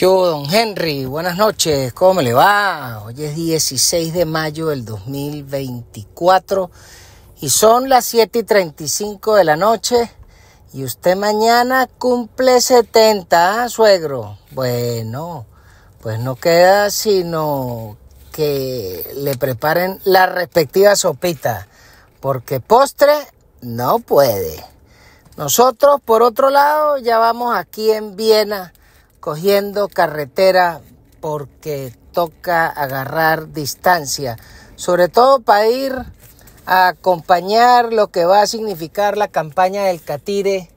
Yo, don Henry? Buenas noches, ¿cómo le va? Hoy es 16 de mayo del 2024 y son las 7 y 35 de la noche y usted mañana cumple 70, ¿ah, suegro. Bueno, pues no queda sino que le preparen la respectiva sopita, porque postre no puede. Nosotros, por otro lado, ya vamos aquí en Viena cogiendo carretera porque toca agarrar distancia, sobre todo para ir a acompañar lo que va a significar la campaña del Catire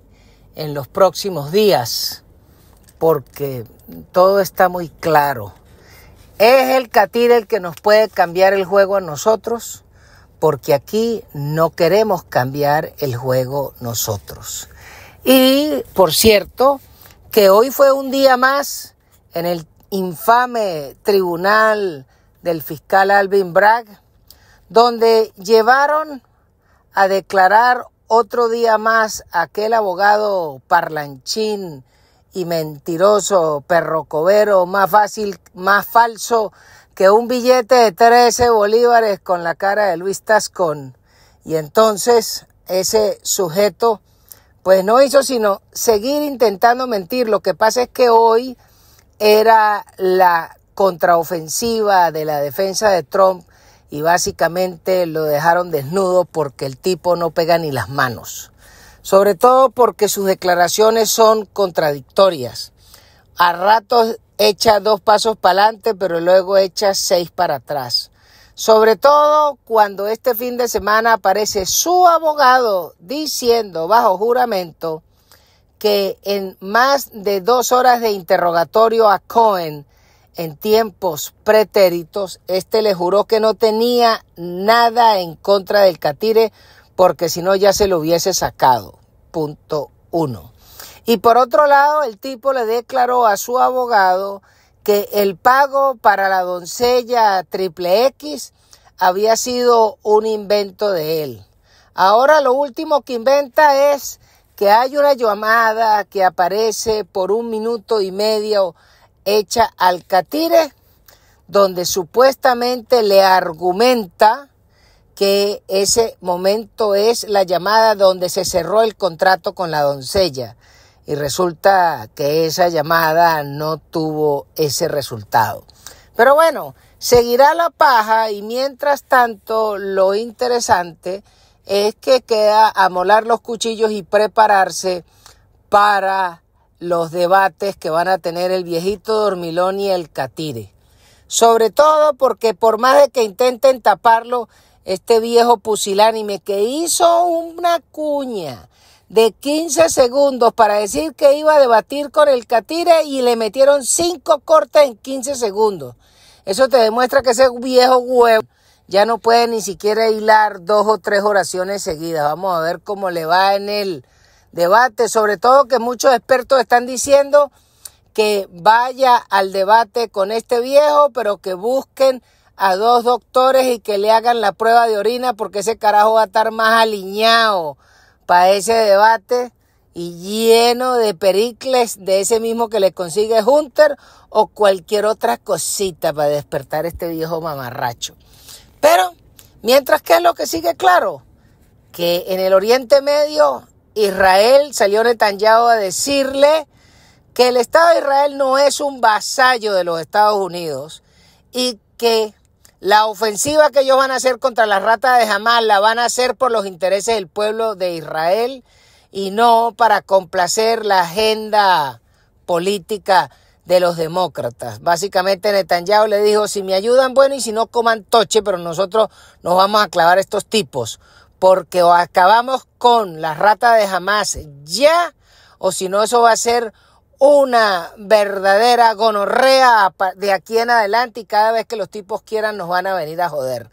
en los próximos días, porque todo está muy claro. Es el Catire el que nos puede cambiar el juego a nosotros, porque aquí no queremos cambiar el juego nosotros. Y, por cierto, que hoy fue un día más en el infame tribunal del fiscal Alvin Bragg, donde llevaron a declarar otro día más aquel abogado parlanchín y mentiroso, perrocobero más fácil, más falso que un billete de 13 bolívares con la cara de Luis Tascón. Y entonces ese sujeto pues no hizo sino seguir intentando mentir. Lo que pasa es que hoy era la contraofensiva de la defensa de Trump y básicamente lo dejaron desnudo porque el tipo no pega ni las manos. Sobre todo porque sus declaraciones son contradictorias. A ratos echa dos pasos para adelante, pero luego echa seis para atrás. Sobre todo cuando este fin de semana aparece su abogado diciendo bajo juramento que en más de dos horas de interrogatorio a Cohen en tiempos pretéritos, este le juró que no tenía nada en contra del Catire porque si no ya se lo hubiese sacado. Punto uno. Y por otro lado, el tipo le declaró a su abogado que el pago para la doncella triple X había sido un invento de él. Ahora lo último que inventa es que hay una llamada que aparece por un minuto y medio hecha al Catire, donde supuestamente le argumenta que ese momento es la llamada donde se cerró el contrato con la doncella y resulta que esa llamada no tuvo ese resultado. Pero bueno, seguirá la paja y mientras tanto lo interesante es que queda molar los cuchillos y prepararse para los debates que van a tener el viejito dormilón y el catire. Sobre todo porque por más de que intenten taparlo, este viejo pusilánime que hizo una cuña de 15 segundos para decir que iba a debatir con el Catire y le metieron 5 cortes en 15 segundos. Eso te demuestra que ese viejo huevo ya no puede ni siquiera hilar dos o tres oraciones seguidas. Vamos a ver cómo le va en el debate, sobre todo que muchos expertos están diciendo que vaya al debate con este viejo, pero que busquen a dos doctores y que le hagan la prueba de orina porque ese carajo va a estar más alineado ese debate y lleno de pericles de ese mismo que le consigue Hunter o cualquier otra cosita para despertar este viejo mamarracho. Pero, mientras que es lo que sigue claro, que en el Oriente Medio Israel salió Netanyahu a decirle que el Estado de Israel no es un vasallo de los Estados Unidos y que la ofensiva que ellos van a hacer contra las ratas de Hamas la van a hacer por los intereses del pueblo de Israel y no para complacer la agenda política de los demócratas. Básicamente Netanyahu le dijo, si me ayudan, bueno, y si no, coman toche, pero nosotros nos vamos a clavar estos tipos, porque o acabamos con la rata de Hamas ya, o si no, eso va a ser una verdadera gonorrea de aquí en adelante y cada vez que los tipos quieran nos van a venir a joder.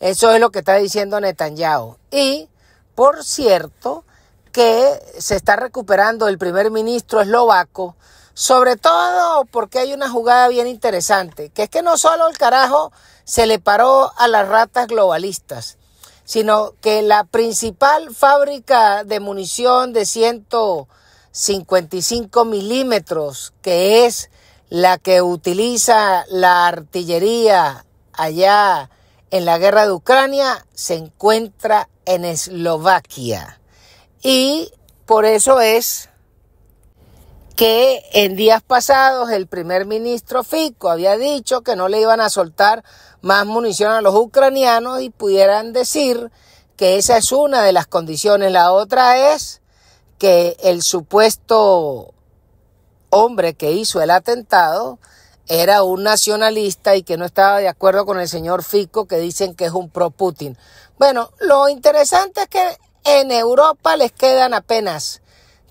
Eso es lo que está diciendo Netanyahu. Y, por cierto, que se está recuperando el primer ministro eslovaco, sobre todo porque hay una jugada bien interesante, que es que no solo el carajo se le paró a las ratas globalistas, sino que la principal fábrica de munición de ciento 55 milímetros, que es la que utiliza la artillería allá en la guerra de Ucrania, se encuentra en Eslovaquia. Y por eso es que en días pasados el primer ministro Fico había dicho que no le iban a soltar más munición a los ucranianos y pudieran decir que esa es una de las condiciones. La otra es que el supuesto hombre que hizo el atentado era un nacionalista y que no estaba de acuerdo con el señor Fico, que dicen que es un pro-Putin. Bueno, lo interesante es que en Europa les quedan apenas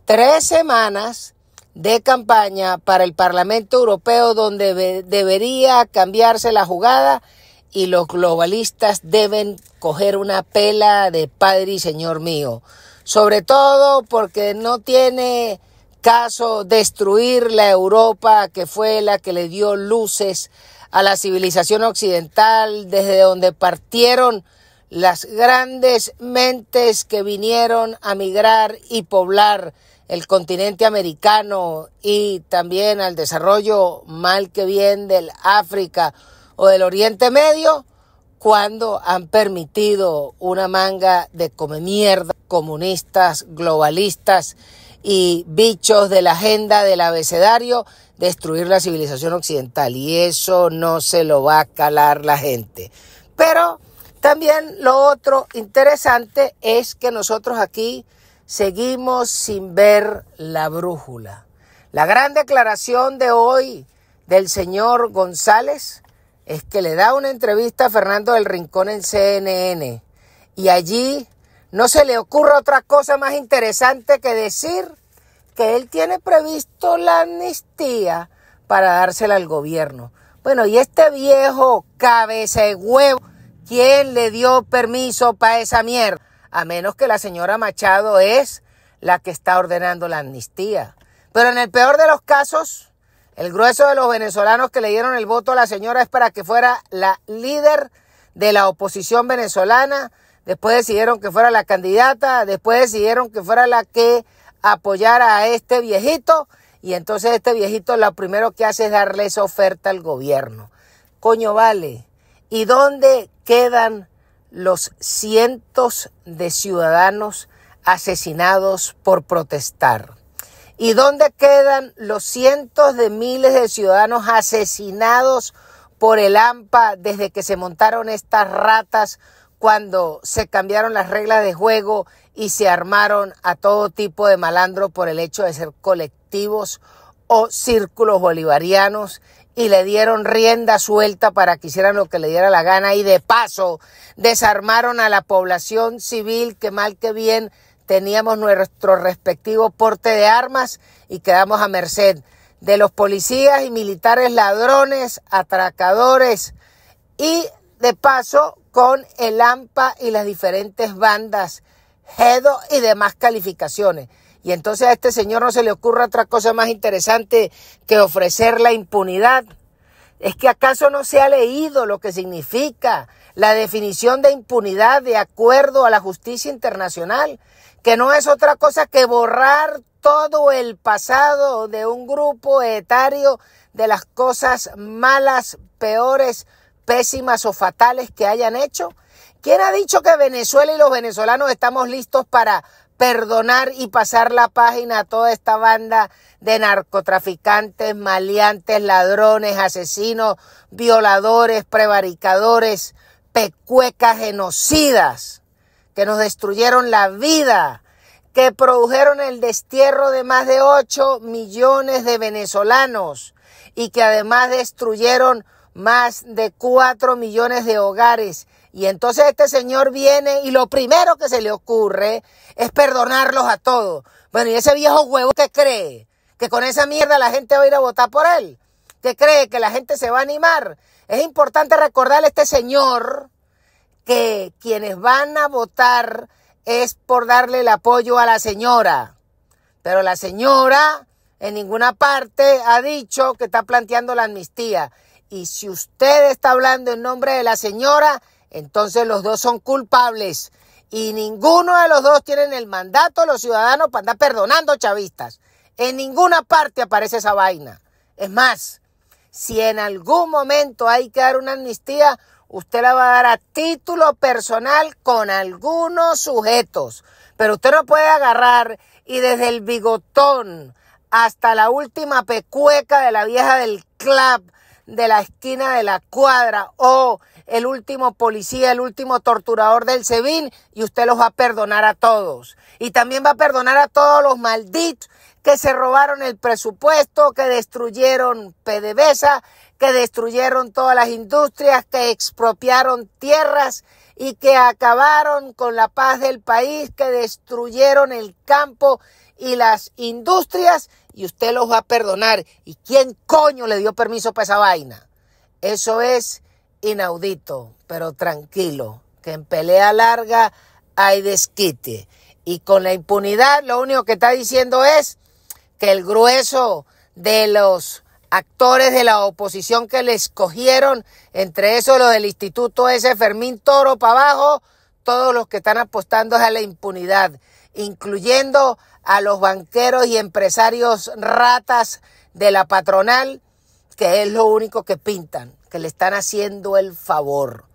tres semanas de campaña para el Parlamento Europeo donde debería cambiarse la jugada y los globalistas deben coger una pela de padre y señor mío sobre todo porque no tiene caso destruir la Europa que fue la que le dio luces a la civilización occidental, desde donde partieron las grandes mentes que vinieron a migrar y poblar el continente americano y también al desarrollo mal que bien del África o del Oriente Medio, cuando han permitido una manga de come mierda comunistas, globalistas y bichos de la agenda del abecedario destruir la civilización occidental y eso no se lo va a calar la gente. Pero también lo otro interesante es que nosotros aquí seguimos sin ver la brújula. La gran declaración de hoy del señor González es que le da una entrevista a Fernando del Rincón en CNN y allí no se le ocurra otra cosa más interesante que decir que él tiene previsto la amnistía para dársela al gobierno. Bueno, y este viejo cabeza de huevo, ¿quién le dio permiso para esa mierda? A menos que la señora Machado es la que está ordenando la amnistía. Pero en el peor de los casos, el grueso de los venezolanos que le dieron el voto a la señora es para que fuera la líder de la oposición venezolana, después decidieron que fuera la candidata, después decidieron que fuera la que apoyara a este viejito y entonces este viejito lo primero que hace es darle esa oferta al gobierno. Coño vale, ¿y dónde quedan los cientos de ciudadanos asesinados por protestar? ¿Y dónde quedan los cientos de miles de ciudadanos asesinados por el AMPA desde que se montaron estas ratas cuando se cambiaron las reglas de juego y se armaron a todo tipo de malandro por el hecho de ser colectivos o círculos bolivarianos y le dieron rienda suelta para que hicieran lo que le diera la gana y de paso desarmaron a la población civil que mal que bien teníamos nuestro respectivo porte de armas y quedamos a merced de los policías y militares ladrones, atracadores y de paso con el AMPA y las diferentes bandas, GEDO y demás calificaciones. Y entonces a este señor no se le ocurra otra cosa más interesante que ofrecer la impunidad. ¿Es que acaso no se ha leído lo que significa la definición de impunidad de acuerdo a la justicia internacional? Que no es otra cosa que borrar todo el pasado de un grupo etario de las cosas malas, peores, pésimas o fatales que hayan hecho? ¿Quién ha dicho que Venezuela y los venezolanos estamos listos para perdonar y pasar la página a toda esta banda de narcotraficantes, maleantes, ladrones, asesinos, violadores, prevaricadores, pecuecas, genocidas, que nos destruyeron la vida, que produjeron el destierro de más de 8 millones de venezolanos y que además destruyeron más de cuatro millones de hogares. Y entonces este señor viene y lo primero que se le ocurre es perdonarlos a todos. Bueno, y ese viejo huevo qué cree que con esa mierda la gente va a ir a votar por él, ¿Qué cree que la gente se va a animar. Es importante recordarle a este señor que quienes van a votar es por darle el apoyo a la señora. Pero la señora en ninguna parte ha dicho que está planteando la amnistía. Y si usted está hablando en nombre de la señora, entonces los dos son culpables. Y ninguno de los dos tienen el mandato de los ciudadanos para andar perdonando chavistas. En ninguna parte aparece esa vaina. Es más, si en algún momento hay que dar una amnistía, usted la va a dar a título personal con algunos sujetos. Pero usted no puede agarrar y desde el bigotón hasta la última pecueca de la vieja del club de la esquina de la cuadra o el último policía, el último torturador del sevín y usted los va a perdonar a todos. Y también va a perdonar a todos los malditos que se robaron el presupuesto, que destruyeron PDVSA, que destruyeron todas las industrias, que expropiaron tierras y que acabaron con la paz del país, que destruyeron el campo y las industrias y usted los va a perdonar. ¿Y quién coño le dio permiso para esa vaina? Eso es inaudito, pero tranquilo, que en pelea larga hay desquite. Y con la impunidad lo único que está diciendo es que el grueso de los actores de la oposición que le escogieron, entre eso, lo del instituto ese Fermín Toro para abajo, todos los que están apostando a la impunidad, incluyendo a los banqueros y empresarios ratas de la patronal, que es lo único que pintan, que le están haciendo el favor,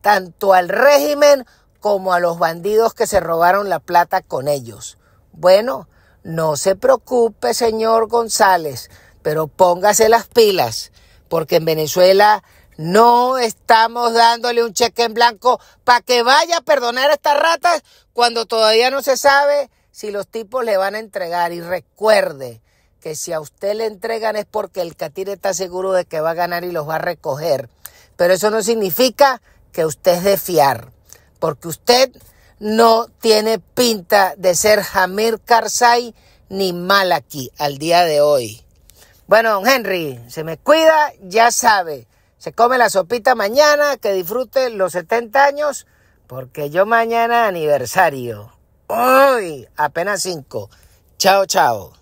tanto al régimen como a los bandidos que se robaron la plata con ellos. Bueno, no se preocupe, señor González, pero póngase las pilas, porque en Venezuela no estamos dándole un cheque en blanco para que vaya a perdonar a estas ratas cuando todavía no se sabe si los tipos le van a entregar. Y recuerde que si a usted le entregan es porque el catire está seguro de que va a ganar y los va a recoger. Pero eso no significa que usted es de fiar, porque usted no tiene pinta de ser Jamir Karzai ni Malaki al día de hoy. Bueno, don Henry, se me cuida, ya sabe. Se come la sopita mañana, que disfrute los 70 años, porque yo mañana aniversario hoy, apenas cinco. Chao, chao.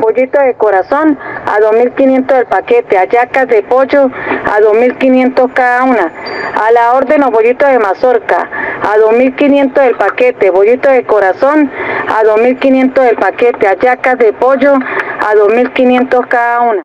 Bollito de corazón a 2.500 del paquete, ayacas de pollo a 2.500 cada una, a la orden los bollitos de mazorca a 2.500 del paquete, bollito de corazón a 2.500 del paquete, ayacas de pollo a 2.500 cada una.